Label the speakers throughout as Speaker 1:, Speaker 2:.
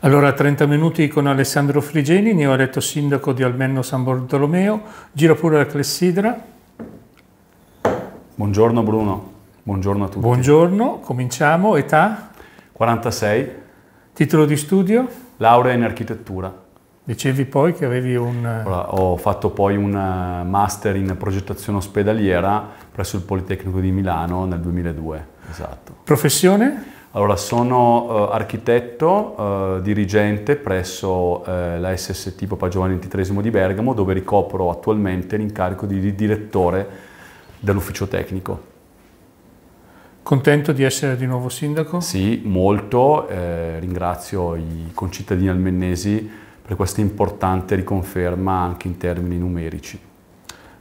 Speaker 1: Allora, 30 minuti con Alessandro Frigeni, ne ho eletto sindaco di Almenno San Bartolomeo. Gira pure la clessidra. Buongiorno Bruno, buongiorno a tutti. Buongiorno, cominciamo. Età? 46. Titolo di studio? Laurea in architettura. Dicevi poi che avevi un... Allora, ho
Speaker 2: fatto poi un eh, master in progettazione ospedaliera presso il Politecnico di Milano nel 2002, esatto.
Speaker 1: Professione?
Speaker 2: Allora, sono eh, architetto, eh, dirigente presso eh, la SST Papa Giovanni XXIII di Bergamo, dove ricopro attualmente l'incarico di direttore dell'ufficio tecnico. Contento di essere di nuovo sindaco? Sì, molto. Eh, ringrazio i concittadini almennesi per questa importante riconferma anche in termini numerici.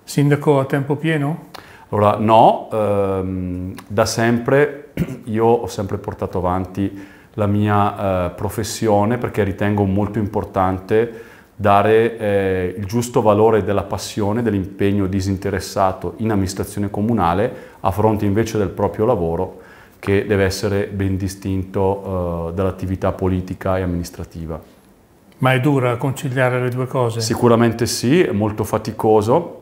Speaker 2: Sindaco a tempo pieno? Allora, no, ehm, da sempre io ho sempre portato avanti la mia eh, professione perché ritengo molto importante dare eh, il giusto valore della passione, dell'impegno disinteressato in amministrazione comunale a fronte invece del proprio lavoro che deve essere ben distinto eh, dall'attività politica e amministrativa.
Speaker 1: Ma è dura conciliare le due cose?
Speaker 2: Sicuramente sì, è molto faticoso.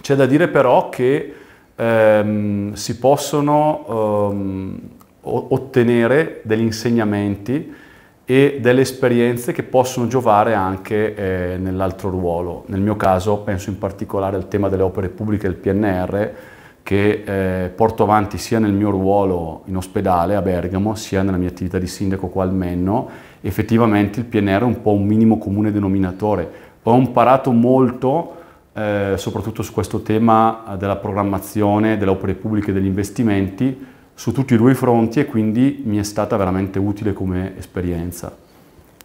Speaker 2: C'è da dire però che ehm, si possono ehm, ottenere degli insegnamenti e delle esperienze che possono giovare anche eh, nell'altro ruolo. Nel mio caso penso in particolare al tema delle opere pubbliche e del PNR che eh, porto avanti sia nel mio ruolo in ospedale a Bergamo sia nella mia attività di sindaco qua al Menno. Effettivamente il PNR è un po' un minimo comune denominatore. Ho imparato molto eh, soprattutto su questo tema della programmazione delle opere pubbliche e degli investimenti su tutti i due fronti e quindi mi è stata veramente utile come esperienza.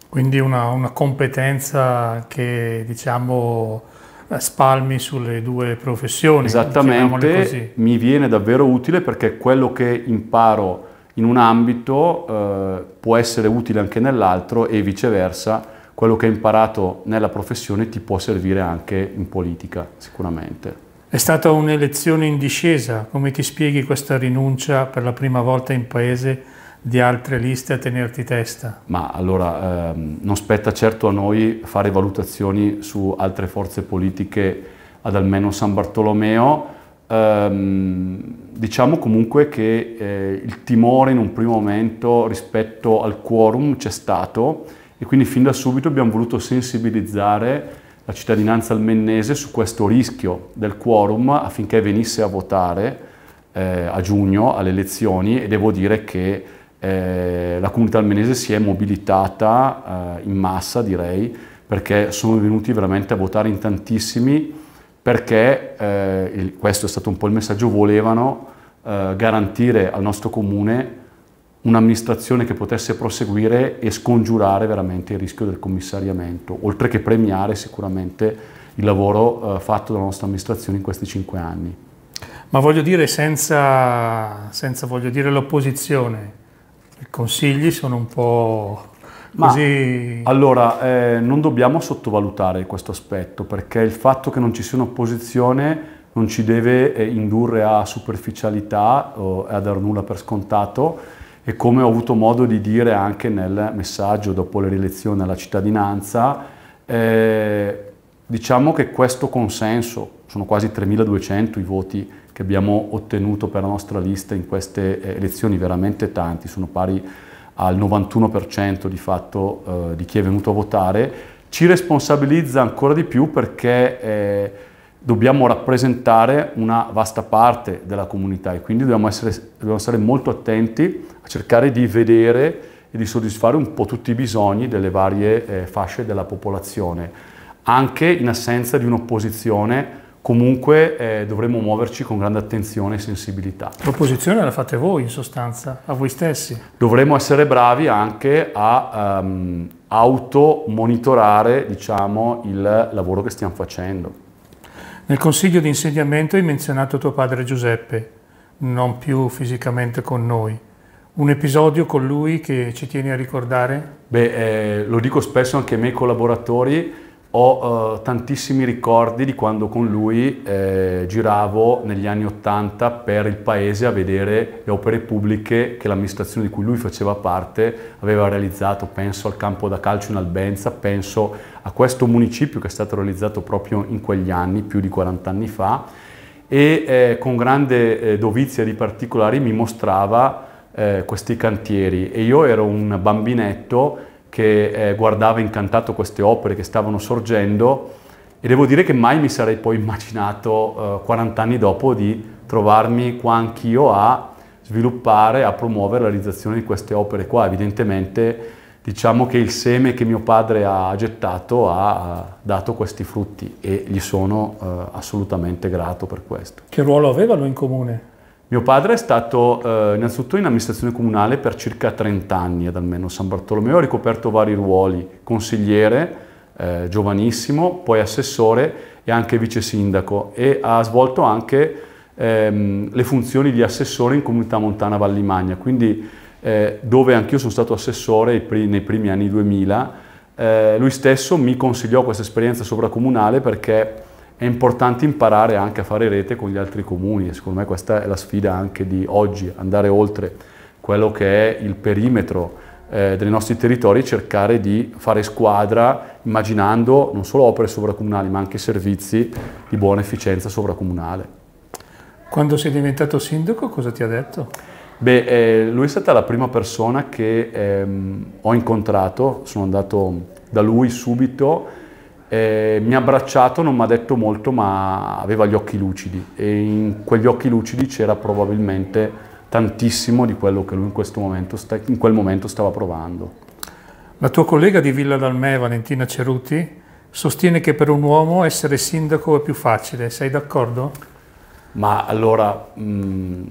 Speaker 1: Quindi una, una competenza che diciamo eh, spalmi sulle due professioni. Esattamente,
Speaker 2: mi viene davvero utile perché quello che imparo in un ambito eh, può essere utile anche nell'altro e viceversa quello che hai imparato nella professione ti può servire anche in politica, sicuramente.
Speaker 1: È stata un'elezione in discesa, come ti spieghi questa rinuncia per la prima volta in paese di altre liste a tenerti testa? Ma
Speaker 2: allora ehm, non spetta certo a noi fare valutazioni su altre forze politiche ad almeno San Bartolomeo, ehm, diciamo comunque che eh, il timore in un primo momento rispetto al quorum c'è stato, e quindi fin da subito abbiamo voluto sensibilizzare la cittadinanza almennese su questo rischio del quorum affinché venisse a votare eh, a giugno alle elezioni e devo dire che eh, la comunità almenese si è mobilitata eh, in massa direi perché sono venuti veramente a votare in tantissimi perché, eh, il, questo è stato un po' il messaggio, volevano eh, garantire al nostro comune un'amministrazione che potesse proseguire e scongiurare veramente il rischio del commissariamento, oltre che premiare sicuramente il lavoro eh, fatto dalla nostra amministrazione in questi cinque anni.
Speaker 1: Ma voglio dire, senza, senza l'opposizione, i consigli sono un po' così...
Speaker 2: allora, eh, non dobbiamo sottovalutare questo aspetto, perché il fatto che non ci sia un'opposizione non ci deve eh, indurre a superficialità o a dar nulla per scontato, e come ho avuto modo di dire anche nel messaggio dopo le rielezioni alla cittadinanza, eh, diciamo che questo consenso, sono quasi 3.200 i voti che abbiamo ottenuto per la nostra lista in queste eh, elezioni, veramente tanti, sono pari al 91% di fatto eh, di chi è venuto a votare, ci responsabilizza ancora di più perché... Eh, dobbiamo rappresentare una vasta parte della comunità e quindi dobbiamo, essere, dobbiamo stare molto attenti a cercare di vedere e di soddisfare un po' tutti i bisogni delle varie eh, fasce della popolazione. Anche in assenza di un'opposizione comunque eh, dovremo muoverci con grande attenzione e sensibilità.
Speaker 1: L'opposizione la fate voi in sostanza, a voi stessi.
Speaker 2: Dovremmo essere bravi anche a um, automonitorare diciamo, il lavoro che stiamo facendo.
Speaker 1: Nel consiglio di insediamento hai menzionato tuo padre Giuseppe, non più fisicamente con noi. Un episodio con lui che ci tieni a ricordare?
Speaker 2: Beh, eh, lo dico spesso anche ai miei collaboratori, ho eh, tantissimi ricordi di quando con lui eh, giravo negli anni Ottanta per il paese a vedere le opere pubbliche che l'amministrazione di cui lui faceva parte aveva realizzato. Penso al campo da calcio in Albenza, penso a questo municipio che è stato realizzato proprio in quegli anni, più di 40 anni fa, e eh, con grande eh, dovizia di particolari mi mostrava eh, questi cantieri e io ero un bambinetto che eh, guardava incantato queste opere che stavano sorgendo e devo dire che mai mi sarei poi immaginato eh, 40 anni dopo di trovarmi qua anch'io a sviluppare, a promuovere la realizzazione di queste opere qua. Evidentemente diciamo che il seme che mio padre ha gettato ha dato questi frutti e gli sono eh, assolutamente grato per questo.
Speaker 1: Che ruolo avevano in comune?
Speaker 2: Mio padre è stato eh, innanzitutto in amministrazione comunale per circa 30 anni ad almeno San Bartolomeo, ha ricoperto vari ruoli, consigliere, eh, giovanissimo, poi assessore e anche vice sindaco e ha svolto anche ehm, le funzioni di assessore in comunità montana Vallimagna, quindi eh, dove anch'io sono stato assessore nei primi anni 2000. Eh, lui stesso mi consigliò questa esperienza sovracomunale perché è importante imparare anche a fare rete con gli altri comuni e secondo me questa è la sfida anche di oggi, andare oltre quello che è il perimetro eh, dei nostri territori e cercare di fare squadra immaginando non solo opere sovracomunali ma anche servizi di buona efficienza sovracomunale.
Speaker 1: Quando sei diventato sindaco cosa ti ha detto?
Speaker 2: Beh, eh, lui è stata la prima persona che ehm, ho incontrato, sono andato da lui subito eh, mi ha abbracciato, non mi ha detto molto, ma aveva gli occhi lucidi e in quegli occhi lucidi c'era probabilmente tantissimo di quello che lui in, momento sta, in quel momento stava provando.
Speaker 1: La tua collega di Villa Dalmè, Valentina Ceruti, sostiene che per un uomo essere sindaco è più facile, sei d'accordo?
Speaker 2: Ma allora mh, mm,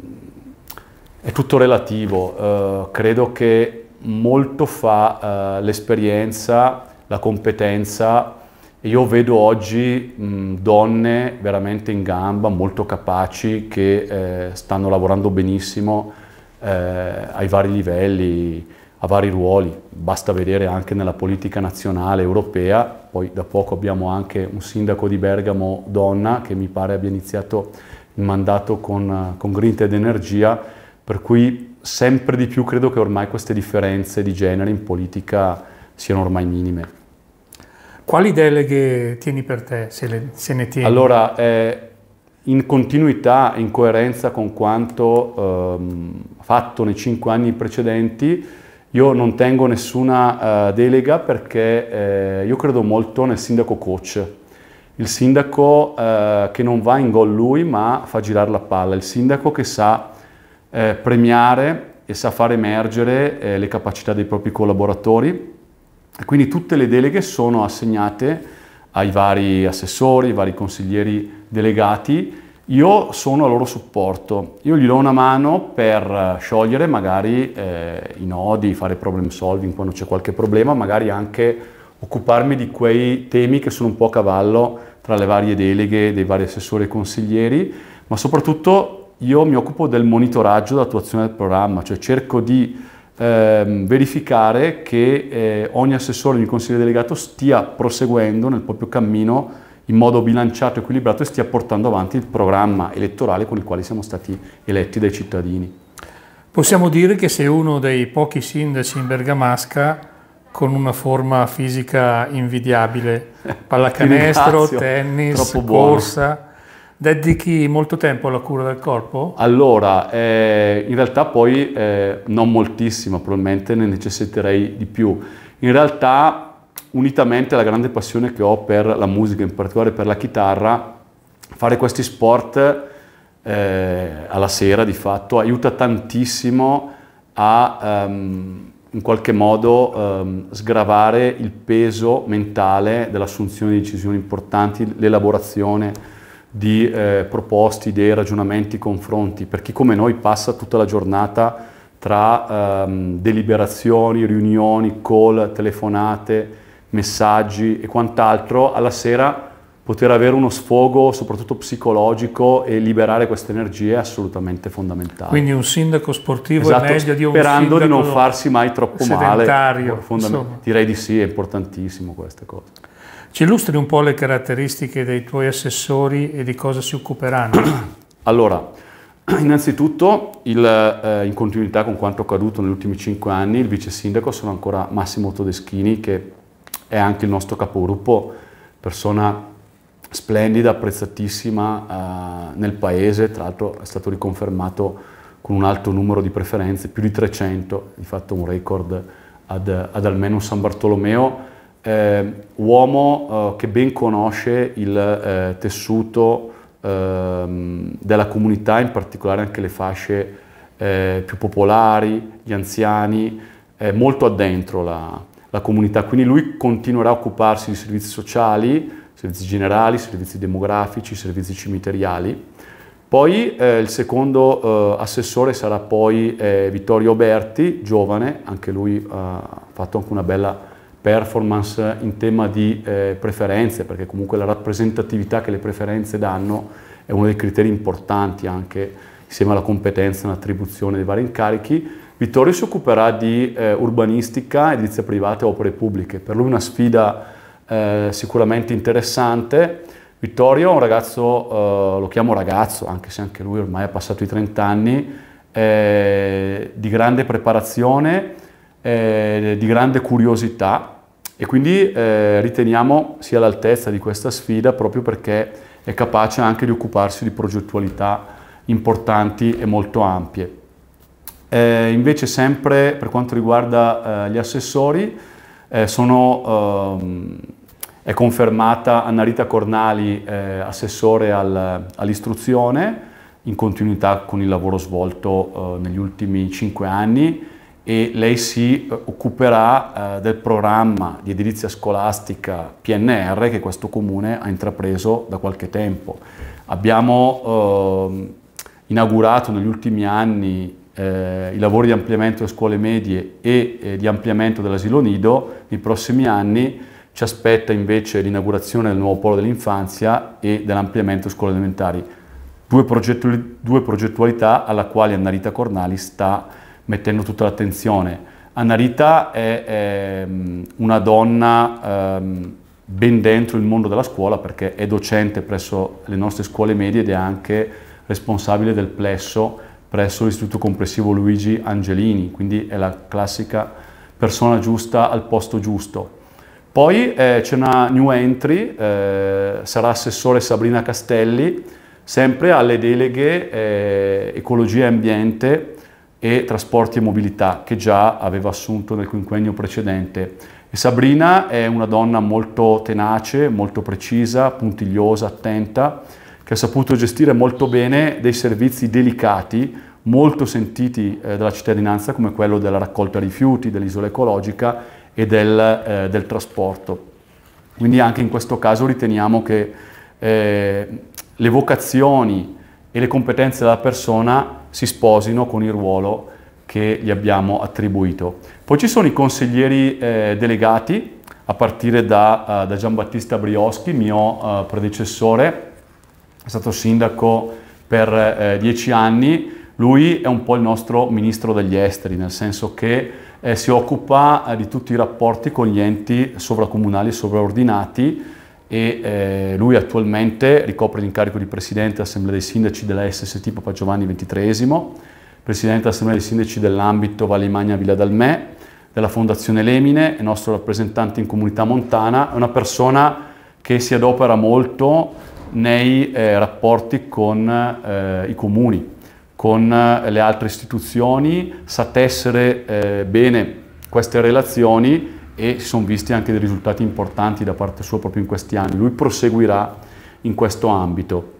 Speaker 2: è tutto relativo, uh, credo che molto fa uh, l'esperienza, la competenza, e io vedo oggi mh, donne veramente in gamba, molto capaci, che eh, stanno lavorando benissimo eh, ai vari livelli, a vari ruoli. Basta vedere anche nella politica nazionale europea, poi da poco abbiamo anche un sindaco di Bergamo, donna, che mi pare abbia iniziato il mandato con, con Grinta ed Energia, per cui sempre di più credo che ormai queste differenze di genere in politica siano ormai minime.
Speaker 1: Quali deleghe tieni per te, se, le, se ne tieni?
Speaker 2: Allora, eh, in continuità, in coerenza con quanto ehm, fatto nei cinque anni precedenti, io non tengo nessuna eh, delega perché eh, io credo molto nel sindaco coach. Il sindaco eh, che non va in gol lui ma fa girare la palla, il sindaco che sa eh, premiare e sa far emergere eh, le capacità dei propri collaboratori e quindi tutte le deleghe sono assegnate ai vari assessori, ai vari consiglieri delegati. Io sono a loro supporto, io gli do una mano per sciogliere magari eh, i nodi, fare problem solving quando c'è qualche problema, magari anche occuparmi di quei temi che sono un po' a cavallo tra le varie deleghe dei vari assessori e consiglieri, ma soprattutto io mi occupo del monitoraggio d'attuazione del programma, cioè cerco di ehm, verificare che eh, ogni assessore ogni consigliere delegato stia proseguendo nel proprio cammino in modo bilanciato e equilibrato e stia portando avanti il programma elettorale con il quale siamo stati eletti dai cittadini.
Speaker 1: Possiamo dire che sei uno dei pochi sindaci in Bergamasca con una forma fisica invidiabile, pallacanestro, tennis, corsa. Dedichi molto tempo alla cura del corpo?
Speaker 2: Allora, eh, in realtà poi eh, non moltissimo, probabilmente ne necessiterei di più. In realtà, unitamente alla grande passione che ho per la musica, in particolare per la chitarra, fare questi sport eh, alla sera di fatto aiuta tantissimo a um, in qualche modo um, sgravare il peso mentale dell'assunzione di decisioni importanti, l'elaborazione di eh, proposte, idee, ragionamenti, confronti, per chi come noi passa tutta la giornata tra ehm, deliberazioni, riunioni, call, telefonate, messaggi e quant'altro, alla sera poter avere uno sfogo soprattutto psicologico e liberare queste energie è assolutamente fondamentale. Quindi un sindaco
Speaker 1: sportivo esatto, è meglio di un sperando di non farsi mai troppo male. Fondament-
Speaker 2: direi di sì, è importantissimo questa cosa.
Speaker 1: Ci illustri un po' le caratteristiche dei tuoi assessori e di cosa si occuperanno?
Speaker 2: Allora, innanzitutto, il, eh, in continuità con quanto accaduto negli ultimi cinque anni, il vice sindaco sono ancora Massimo Todeschini, che è anche il nostro capogruppo, persona splendida, apprezzatissima eh, nel paese, tra l'altro è stato riconfermato con un alto numero di preferenze, più di 300, di fatto un record ad, ad almeno San Bartolomeo, eh, uomo eh, che ben conosce il eh, tessuto ehm, della comunità, in particolare anche le fasce eh, più popolari, gli anziani, molto addentro la, la comunità. Quindi lui continuerà a occuparsi di servizi sociali, servizi generali, servizi demografici, servizi cimiteriali. Poi eh, il secondo eh, assessore sarà poi eh, Vittorio Berti, giovane, anche lui eh, ha fatto anche una bella performance in tema di eh, preferenze, perché comunque la rappresentatività che le preferenze danno è uno dei criteri importanti anche insieme alla competenza e all'attribuzione dei vari incarichi. Vittorio si occuperà di eh, urbanistica, edilizia privata e opere pubbliche. Per lui una sfida eh, sicuramente interessante. Vittorio è un ragazzo, eh, lo chiamo ragazzo, anche se anche lui ormai ha passato i 30 anni, eh, di grande preparazione, eh, di grande curiosità, e quindi eh, riteniamo sia all'altezza di questa sfida proprio perché è capace anche di occuparsi di progettualità importanti e molto ampie. Eh, invece sempre per quanto riguarda eh, gli assessori eh, sono, ehm, è confermata Annarita Cornali, eh, assessore al, all'istruzione, in continuità con il lavoro svolto eh, negli ultimi cinque anni e lei si occuperà eh, del programma di edilizia scolastica PNR che questo comune ha intrapreso da qualche tempo. Abbiamo eh, inaugurato negli ultimi anni eh, i lavori di ampliamento delle scuole medie e eh, di ampliamento dell'asilo nido, nei prossimi anni ci aspetta invece l'inaugurazione del nuovo polo dell'infanzia e dell'ampliamento delle scuole elementari, due, progettualità alla quale Annarita Cornali sta mettendo tutta l'attenzione. Anarita è, è mm, una donna ehm, ben dentro il mondo della scuola perché è docente presso le nostre scuole medie ed è anche responsabile del plesso presso l'istituto Compressivo Luigi Angelini, quindi è la classica persona giusta al posto giusto. Poi eh, c'è una new entry, eh, sarà assessore Sabrina Castelli, sempre alle deleghe eh, ecologia e ambiente e trasporti e mobilità che già aveva assunto nel quinquennio precedente. E Sabrina è una donna molto tenace, molto precisa, puntigliosa, attenta, che ha saputo gestire molto bene dei servizi delicati, molto sentiti eh, dalla cittadinanza, come quello della raccolta rifiuti, dell'isola ecologica e del, eh, del, trasporto. Quindi anche in questo caso riteniamo che eh, le vocazioni e le competenze della persona si sposino con il ruolo che gli abbiamo attribuito. Poi ci sono i consiglieri eh, delegati, a partire da, uh, da Giambattista Brioschi, mio uh, predecessore, è stato sindaco per uh, dieci anni, lui è un po' il nostro ministro degli esteri, nel senso che eh, si occupa di tutti i rapporti con gli enti sovracomunali e sovraordinati, e eh, lui attualmente ricopre l'incarico di Presidente dell'Assemblea dei Sindaci della SST Papa Giovanni XXIII, Presidente dell'Assemblea dei Sindaci dell'ambito Valle Magna Villa Dalmè, della Fondazione Lemine, è nostro rappresentante in Comunità Montana, è una persona che si adopera molto nei eh, rapporti con eh, i comuni, con eh, le altre istituzioni, sa tessere eh, bene queste relazioni e si sono visti anche dei risultati importanti da parte sua proprio in questi anni. Lui proseguirà in questo ambito.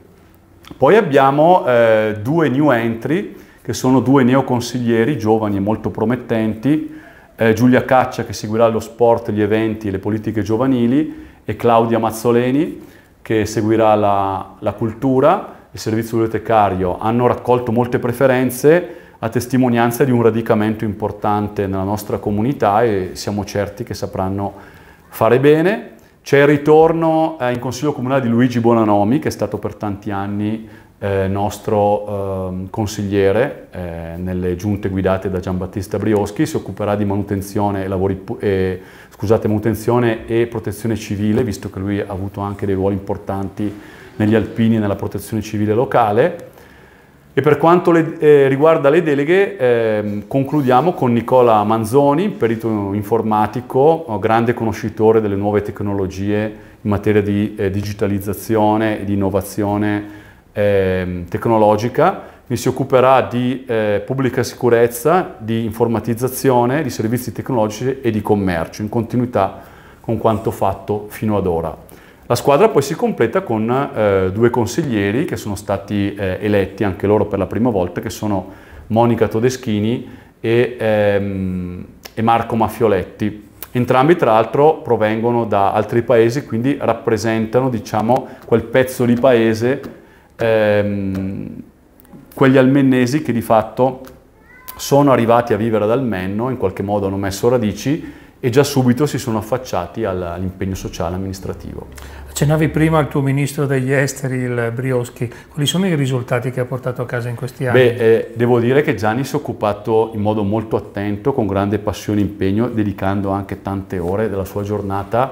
Speaker 2: Poi abbiamo eh, due new entry, che sono due neoconsiglieri giovani e molto promettenti, eh, Giulia Caccia che seguirà lo sport, gli eventi e le politiche giovanili e Claudia Mazzoleni che seguirà la, la cultura, il servizio bibliotecario. Hanno raccolto molte preferenze, a testimonianza di un radicamento importante nella nostra comunità e siamo certi che sapranno fare bene. C'è il ritorno eh, in Consiglio Comunale di Luigi Bonanomi, che è stato per tanti anni eh, nostro eh, consigliere eh, nelle giunte guidate da Giambattista Brioschi, si occuperà di manutenzione, lavori, scusate, manutenzione e protezione civile, visto che lui ha avuto anche dei ruoli importanti negli alpini e nella protezione civile locale. E per quanto le, eh, riguarda le deleghe, eh, concludiamo con Nicola Manzoni, perito informatico, eh, grande conoscitore delle nuove tecnologie in materia di eh, digitalizzazione e di innovazione ehm, tecnologica, che si occuperà di eh, pubblica sicurezza, di informatizzazione, di servizi tecnologici e di commercio, in continuità con quanto fatto fino ad ora. La squadra poi si completa con eh, due consiglieri che sono stati eh, eletti anche loro per la prima volta, che sono Monica Todeschini e, ehm, e Marco Maffioletti. Entrambi tra l'altro provengono da altri paesi, quindi rappresentano diciamo, quel pezzo di paese, ehm, quegli almennesi che di fatto sono arrivati a vivere ad Almenno, in qualche modo hanno messo radici e già subito si sono affacciati all'impegno sociale amministrativo.
Speaker 1: Accennavi prima al tuo ministro degli esteri, il Brioschi, quali sono i risultati che ha portato a casa in questi anni? Beh,
Speaker 2: eh, devo dire che Gianni si è occupato in modo molto attento, con grande passione e impegno, dedicando anche tante ore della sua giornata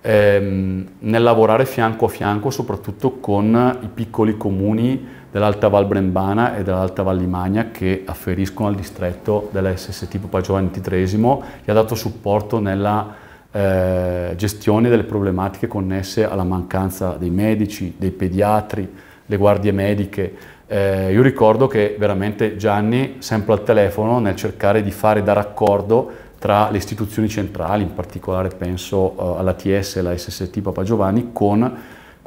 Speaker 2: ehm, nel lavorare fianco a fianco, soprattutto con i piccoli comuni dell'Alta Val Brembana e dell'Alta Val Limagna che afferiscono al distretto della SST Papa Giovanni XXIII che ha dato supporto nella eh, gestione delle problematiche connesse alla mancanza dei medici, dei pediatri, le guardie mediche. Eh, io ricordo che veramente Gianni, sempre al telefono, nel cercare di fare da raccordo tra le istituzioni centrali, in particolare penso eh, TS e alla SST Papa Giovanni, con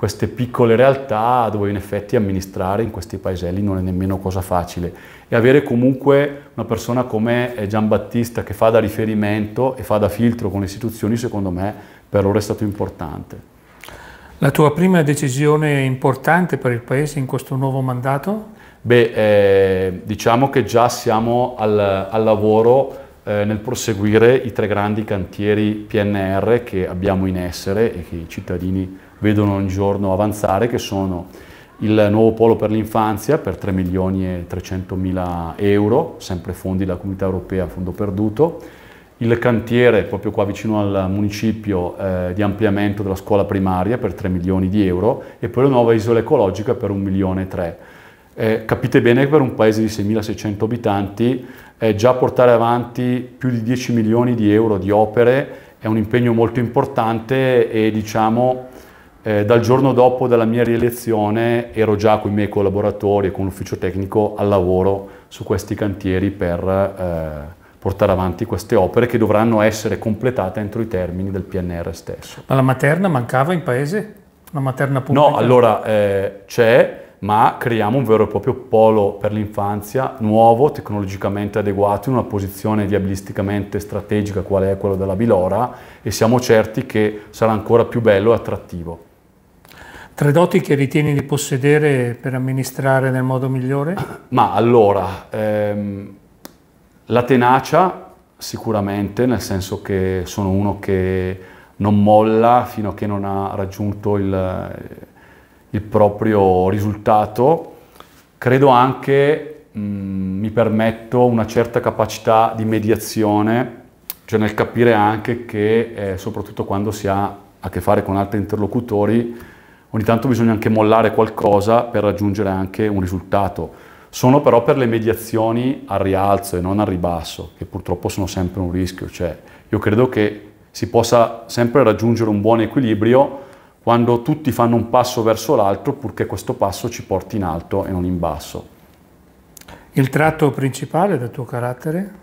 Speaker 2: queste piccole realtà dove in effetti amministrare in questi paeselli non è nemmeno cosa facile e avere comunque una persona come eh, Giambattista che fa da riferimento e fa da filtro con le istituzioni secondo me per loro è stato importante.
Speaker 1: La tua prima decisione importante per il Paese in questo nuovo mandato?
Speaker 2: Beh, eh, diciamo che già siamo al, al lavoro eh, nel proseguire i tre grandi cantieri PNR che abbiamo in essere e che i cittadini vedono un giorno avanzare, che sono il nuovo polo per l'infanzia per 3 milioni e 300 mila euro, sempre fondi della comunità europea, a fondo perduto, il cantiere proprio qua vicino al municipio eh, di ampliamento della scuola primaria per 3 milioni di euro e poi la nuova isola ecologica per 1 milione e 3. Eh, capite bene che per un paese di 6.600 abitanti eh, già portare avanti più di 10 milioni di euro di opere è un impegno molto importante e diciamo eh, dal giorno dopo della mia rielezione ero già con i miei collaboratori e con l'ufficio tecnico al lavoro su questi cantieri per eh, portare avanti queste opere che dovranno essere completate entro i termini del PNR stesso.
Speaker 1: Ma la materna mancava in paese? La materna pubblica? No, allora
Speaker 2: eh, c'è, ma creiamo un vero e proprio polo per l'infanzia nuovo, tecnologicamente adeguato, in una posizione viabilisticamente strategica quale è quella della Bilora e siamo certi che sarà ancora più bello e attrattivo.
Speaker 1: Tre doti che ritieni di possedere per amministrare nel modo migliore?
Speaker 2: Ma allora, ehm, la tenacia sicuramente, nel senso che sono uno che non molla fino a che non ha raggiunto il, il proprio risultato. Credo anche, mh, mm, mi permetto, una certa capacità di mediazione, cioè nel capire anche che, eh, soprattutto quando si ha a che fare con altri interlocutori, ogni tanto bisogna anche mollare qualcosa per raggiungere anche un risultato. Sono però per le mediazioni al rialzo e non al ribasso, che purtroppo sono sempre un rischio. Cioè, io credo che si possa sempre raggiungere un buon equilibrio quando tutti fanno un passo verso l'altro, purché questo passo ci porti in alto e non in basso.
Speaker 1: Il tratto principale del tuo carattere?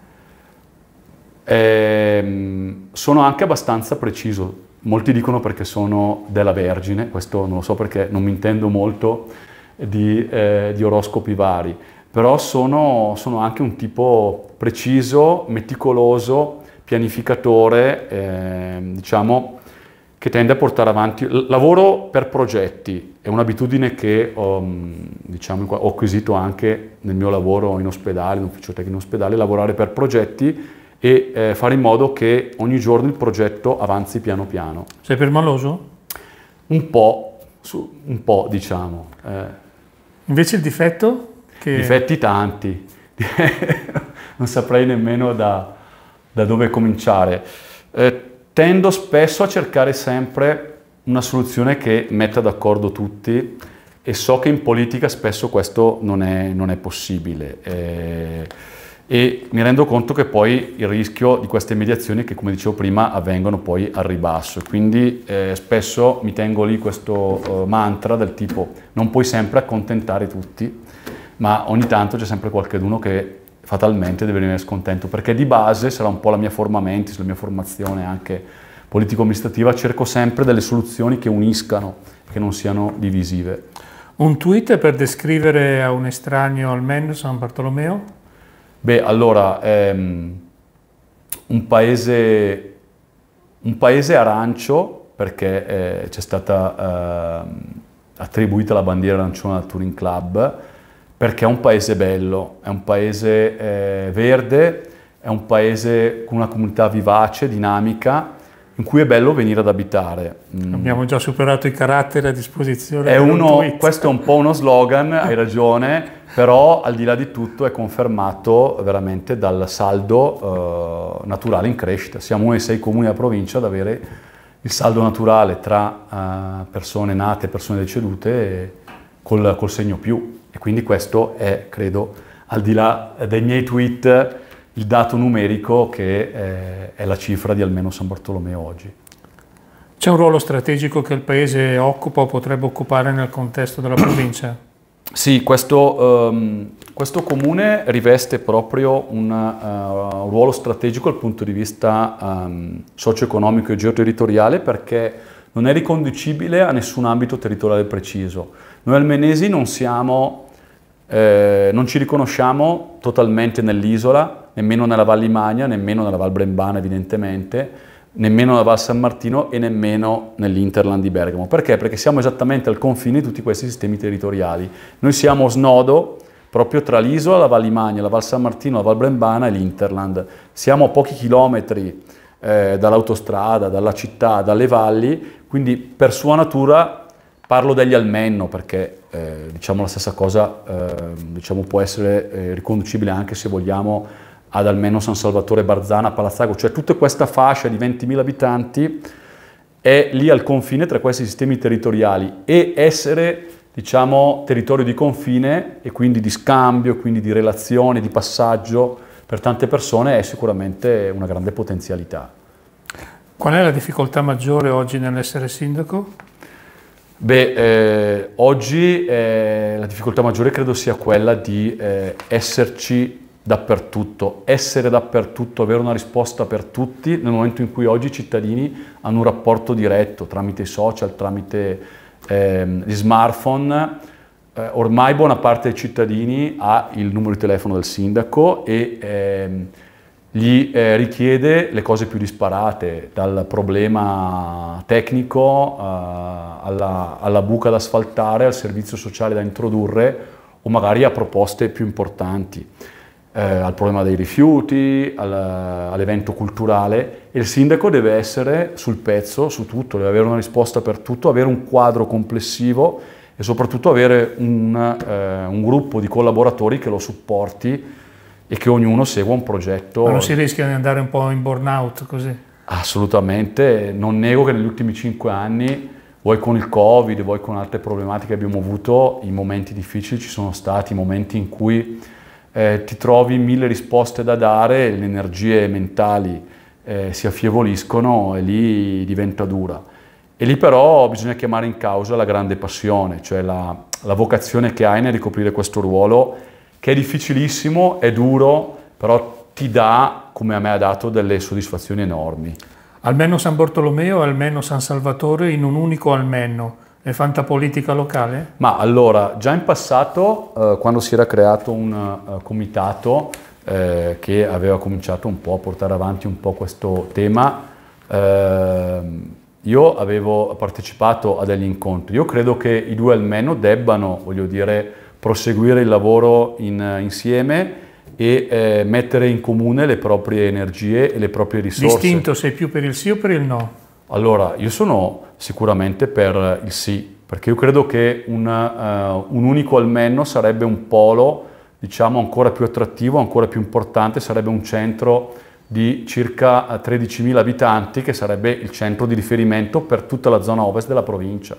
Speaker 2: Eh, sono anche abbastanza preciso molti dicono perché sono della Vergine, questo non lo so perché non mi intendo molto di, eh, di oroscopi vari, però sono, sono, anche un tipo preciso, meticoloso, pianificatore, eh, diciamo, che tende a portare avanti. lavoro per progetti, è un'abitudine che ho, mm, diciamo, ho acquisito anche nel mio lavoro in ospedale, in ufficio tecnico in ospedale, lavorare per progetti e eh, fare in modo che ogni giorno il progetto avanzi piano piano. Sei permaloso? Un po', su, un po' diciamo. Eh.
Speaker 1: Invece il difetto? Che... Difetti
Speaker 2: tanti, non saprei nemmeno da, da dove cominciare. Eh, tendo spesso a cercare sempre una soluzione che metta d'accordo tutti e so che in politica spesso questo non è, non è possibile. Eh, e mi rendo conto che poi il rischio di queste mediazioni che come dicevo prima avvengono poi al ribasso quindi eh, spesso mi tengo lì questo eh, mantra del tipo non puoi sempre accontentare tutti ma ogni tanto c'è sempre qualcuno che fatalmente deve rimanere scontento perché di base sarà un po' la mia forma mentis, la mia formazione anche politico-amministrativa cerco sempre delle soluzioni che uniscano che non siano divisive
Speaker 1: un tweet per descrivere a un estraneo al Mendo San Bartolomeo?
Speaker 2: Beh, allora, ehm, un, paese, un, paese, arancio, perché eh, c'è stata eh, attribuita la bandiera arancione al Touring Club, perché è un paese bello, è un paese eh, verde, è un paese con una comunità vivace, dinamica, in cui è bello venire ad abitare. Mm. Abbiamo
Speaker 1: già superato i caratteri a disposizione. È uno,
Speaker 2: questo è un po' uno slogan, hai ragione, però al di là di tutto è confermato veramente dal saldo eh, naturale in crescita. Siamo uno dei sei comuni della provincia ad avere il saldo naturale tra eh, persone nate e persone decedute col, col segno più. E quindi questo è, credo, al di là dei miei tweet, il dato numerico che eh, è la cifra di almeno San Bartolomeo
Speaker 1: oggi. C'è un ruolo strategico che il Paese occupa o potrebbe occupare nel contesto della provincia?
Speaker 2: Sì, questo, um, questo comune riveste proprio una, uh, eh, un, ruolo strategico dal punto di vista um, socio-economico e geoterritoriale perché non è riconducibile a nessun ambito territoriale preciso. Noi almenesi non, siamo, eh, non ci riconosciamo totalmente nell'isola, nemmeno nella Val Limagna, nemmeno nella Val Brembana evidentemente, nemmeno nella Val San Martino e nemmeno nell'Interland di Bergamo. Perché? Perché siamo esattamente al confine di tutti questi sistemi territoriali. Noi siamo snodo proprio tra l'isola, la Val Limagna, la Val San Martino, la Val Brembana e l'Interland. Siamo a pochi chilometri eh, dall'autostrada, dalla città, dalle valli, quindi per sua natura Parlo degli almeno perché eh, diciamo la stessa cosa eh, diciamo, può essere eh, riconducibile anche se vogliamo ad almeno San Salvatore Barzana, Palazzago, cioè tutta questa fascia di 20.000 abitanti è lì al confine tra questi sistemi territoriali e essere, diciamo, territorio di confine e quindi di scambio, quindi di relazione, di passaggio per tante persone è sicuramente una grande potenzialità.
Speaker 1: Qual è la difficoltà maggiore oggi nell'essere sindaco?
Speaker 2: Beh, eh, oggi eh, la difficoltà maggiore credo sia quella di eh, esserci dappertutto, essere dappertutto, avere una risposta per tutti nel momento in cui oggi i cittadini hanno un rapporto diretto tramite i social, tramite eh, gli smartphone. Eh, ormai buona parte dei cittadini ha il numero di telefono del sindaco e ehm, eh, gli richiede le cose più disparate, dal problema tecnico eh, alla, alla buca da asfaltare, al servizio sociale da introdurre o magari a proposte più importanti eh, al problema dei rifiuti, alla, all'evento culturale e il sindaco deve essere sul pezzo, su tutto, deve avere una risposta per tutto, avere un quadro complessivo e soprattutto avere un, eh, un gruppo di collaboratori che lo supporti e che ognuno segua un progetto. Ma non si
Speaker 1: rischia di andare un po' in burnout così?
Speaker 2: Assolutamente, non nego che negli ultimi cinque anni vuoi con il Covid, vuoi con altre problematiche che abbiamo avuto, i momenti difficili ci sono stati, i momenti in cui eh, ti trovi mille risposte da dare, le energie mentali eh, si affievoliscono e lì diventa dura. E lì però bisogna chiamare in causa la grande passione, cioè la, la vocazione che hai nel ricoprire questo ruolo, che è difficilissimo, è duro, però ti dà, come a me ha dato, delle soddisfazioni enormi.
Speaker 1: Almeno San Bartolomeo, almeno San Salvatore in un unico almeno e fantapolitica locale?
Speaker 2: Ma allora, già in passato, eh, quando si era creato un uh, comitato eh, che aveva cominciato un po' a portare avanti un po' questo tema, eh, io avevo partecipato a degli incontri. Io credo che i due almeno debbano, voglio dire, proseguire il lavoro in, eh, insieme e eh, mettere in comune le proprie energie e le proprie risorse.
Speaker 1: Distinto sei più per il sì o per il no?
Speaker 2: Allora, io sono sicuramente per il sì, perché io credo che un, uh, un unico almeno sarebbe un polo, diciamo, ancora più attrattivo, ancora più importante, sarebbe un centro di circa 13.000 eh, abitanti, che sarebbe il
Speaker 1: centro di riferimento per
Speaker 2: tutta la zona ovest della provincia.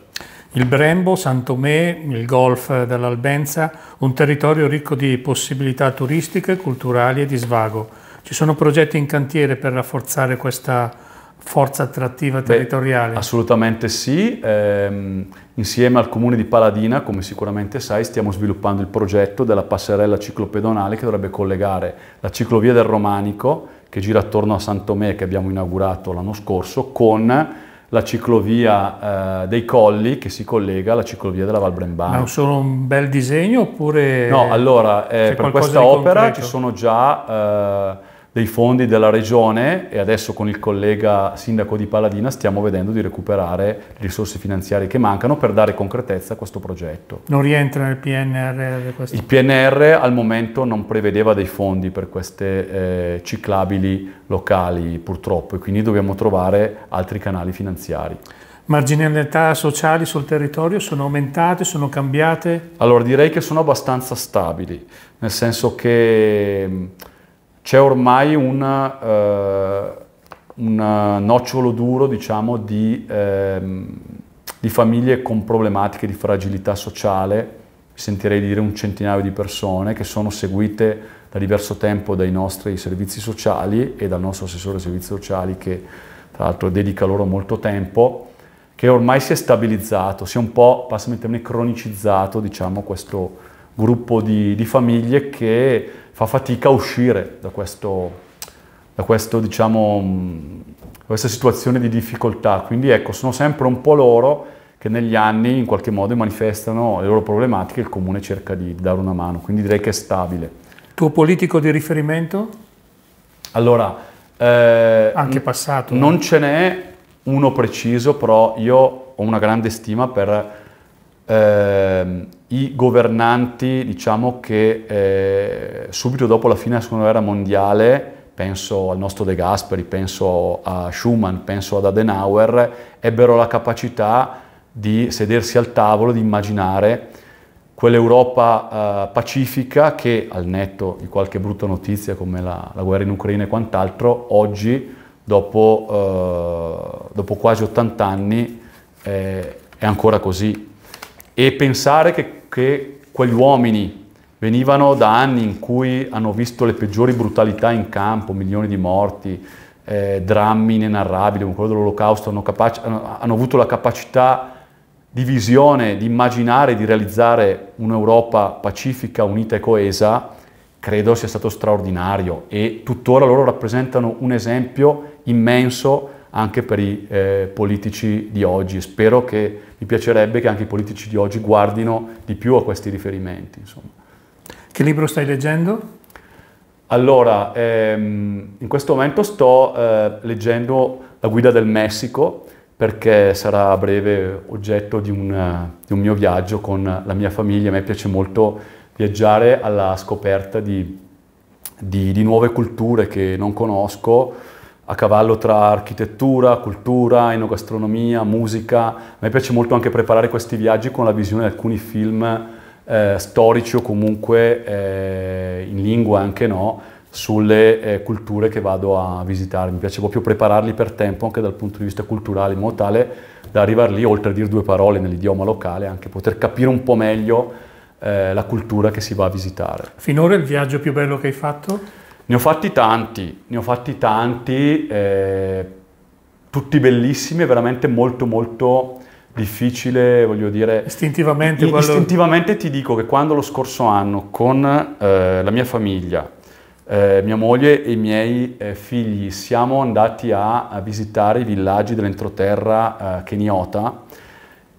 Speaker 1: Il Brembo, Santomé, il Golf dell'Albenza, un territorio ricco di possibilità turistiche, culturali e di svago. Ci sono progetti in cantiere per rafforzare questa forza attrattiva territoriale? Beh,
Speaker 2: assolutamente sì. Eh, insieme al comune di Paladina, come sicuramente sai, stiamo sviluppando il progetto della passerella ciclopedonale che dovrebbe collegare la ciclovia del Romanico, che gira attorno a Santomè, che abbiamo inaugurato l'anno scorso, con la ciclovia eh, dei Colli che si collega alla ciclovia della Val Brembana. Ma è
Speaker 1: solo un bel disegno oppure... No, allora, eh, per questa opera concreto? ci
Speaker 2: sono già eh, dei fondi della regione e adesso con il collega sindaco di Paladina stiamo vedendo di recuperare le risorse finanziarie che mancano per dare concretezza a questo progetto.
Speaker 1: Non rientra nel PNR? questo? Il
Speaker 2: PNR al momento non prevedeva dei fondi per queste eh, ciclabili locali purtroppo e quindi dobbiamo trovare altri canali finanziari. Marginalità sociali sul territorio sono aumentate, sono cambiate? Allora direi che sono abbastanza stabili, nel senso che c'è ormai una, eh, un nocciolo duro diciamo, di, eh, di famiglie con problematiche di fragilità sociale, sentirei dire un centinaio di persone che sono seguite da diverso tempo dai nostri servizi sociali e dal nostro assessore dei servizi sociali che tra l'altro dedica loro molto tempo, che ormai si è stabilizzato, si è un po', passami il termine, cronicizzato diciamo, questo gruppo di, di famiglie che fa fatica a uscire da, questo, da questo, diciamo, mm, questa situazione di difficoltà. Quindi ecco, sono sempre un po' loro che negli anni in qualche modo manifestano le loro problematiche e il comune cerca di dare una mano, quindi direi che è stabile. Tuo politico di riferimento? Allora, eh, anche passato. Non ce n'è uno preciso, però io ho una grande stima per eh, i governanti, diciamo che eh, subito dopo la fine della seconda guerra mondiale, penso al nostro De Gasperi, penso a Schumann, penso ad Adenauer, ebbero la capacità di sedersi al tavolo, di immaginare quell'Europa eh, pacifica che, al netto di qualche brutta notizia come la, la guerra in Ucraina e quant'altro, oggi, dopo, eh, dopo quasi 80 anni, eh, è ancora così. E pensare che che quegli uomini venivano da anni in cui hanno visto le peggiori brutalità in campo, milioni di morti, eh, drammi inenarrabili come quello dell'olocausto, hanno, hanno, hanno avuto la capacità di visione, di immaginare, di realizzare un'Europa pacifica, unita e coesa, credo sia stato straordinario e tuttora loro rappresentano un esempio immenso anche per i eh, politici di oggi. Spero che mi piacerebbe che anche i politici di oggi guardino di più a questi riferimenti. Insomma.
Speaker 1: Che libro stai leggendo?
Speaker 2: Allora, ehm, in questo momento sto eh, leggendo La guida del Messico perché sarà a breve oggetto di un, di un mio viaggio con la mia famiglia. A me piace molto viaggiare alla scoperta di, di, di nuove culture che non conosco a cavallo tra architettura, cultura, enogastronomia, musica. A me piace molto anche preparare questi viaggi con la visione di alcuni film eh, storici o comunque eh, in lingua anche no, sulle eh, culture che vado a visitare. Mi piace proprio prepararli per tempo anche dal punto di vista culturale, in modo tale da arrivare lì, oltre a dire due parole nell'idioma locale, anche poter capire un po' meglio eh, la cultura che si va a visitare.
Speaker 1: Finora il viaggio più bello che hai fatto?
Speaker 2: Ne ho fatti tanti, ne ho fatti tanti, eh, tutti bellissimi, veramente molto molto difficile, voglio dire...
Speaker 1: Istintivamente? Quello...
Speaker 2: Istintivamente ti dico che quando lo scorso anno con eh, la mia famiglia, eh, mia moglie e i miei eh, figli siamo andati a, a, visitare i villaggi dell'entroterra eh, keniota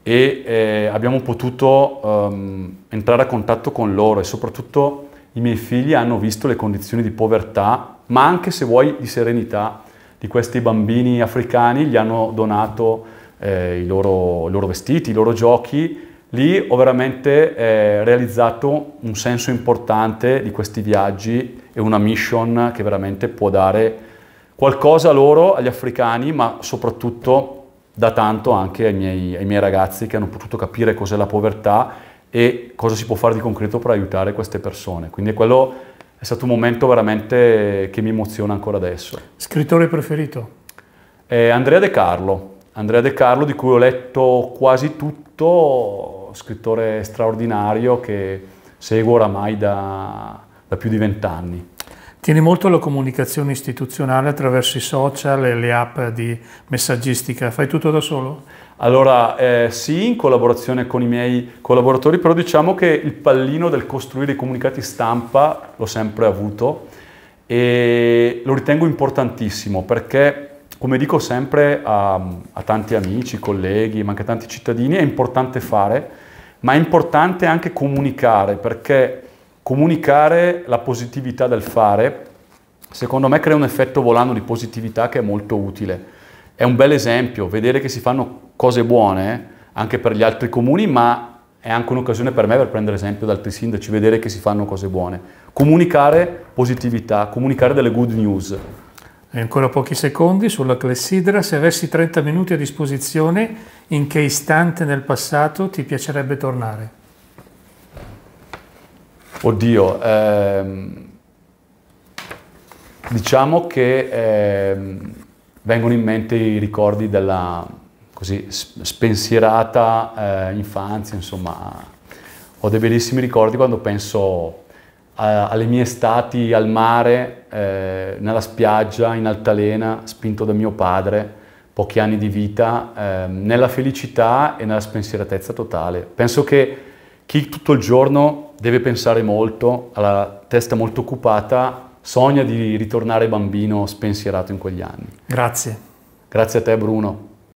Speaker 2: e eh, abbiamo potuto ehm, entrare a contatto con loro e soprattutto i miei figli hanno visto le condizioni di povertà, ma anche se vuoi di serenità di questi bambini africani, gli hanno donato eh, i, loro, i, loro, vestiti, i loro giochi. Lì ho veramente eh, realizzato un senso importante di questi viaggi e una mission che veramente può dare qualcosa loro, agli africani, ma soprattutto da tanto anche ai miei, ai miei ragazzi che hanno potuto capire cos'è la povertà e cosa si può fare di concreto per aiutare queste persone. Quindi quello è stato un momento veramente che mi emoziona ancora adesso.
Speaker 1: Scrittore preferito?
Speaker 2: Eh, Andrea De Carlo. Andrea De Carlo di cui ho letto quasi tutto, scrittore straordinario che seguo oramai da, da più di vent'anni.
Speaker 1: Tiene molto alla comunicazione istituzionale attraverso i social e le app di messaggistica. Fai tutto da solo?
Speaker 2: Allora eh, sì, in collaborazione con i miei collaboratori, però diciamo che il pallino del costruire i comunicati stampa l'ho sempre avuto e lo ritengo importantissimo perché, come dico sempre a, a tanti amici, colleghi, ma anche a tanti cittadini, è importante fare, ma è importante anche comunicare perché comunicare la positività del fare, secondo me crea un effetto volano di positività che è molto utile è un bel esempio, vedere che si fanno cose buone anche per gli altri comuni, ma è anche un'occasione per me per prendere esempio da altri sindaci, vedere che si fanno cose buone. Comunicare positività, comunicare delle good news.
Speaker 1: E ancora pochi secondi sulla clessidra. Se avessi 30 minuti a disposizione, in che istante nel passato ti piacerebbe tornare?
Speaker 2: Oddio, ehm, diciamo che ehm, vengono in mente i ricordi della così spensierata eh, infanzia, insomma, ho dei bellissimi ricordi quando penso a, alle mie estati al mare, eh, nella spiaggia, in altalena, spinto da mio padre, pochi anni di vita, eh, nella felicità e nella spensieratezza totale. Penso che chi tutto il giorno deve pensare molto, ha la testa molto occupata, sogna di ritornare bambino spensierato in quegli anni. Grazie. Grazie a te Bruno.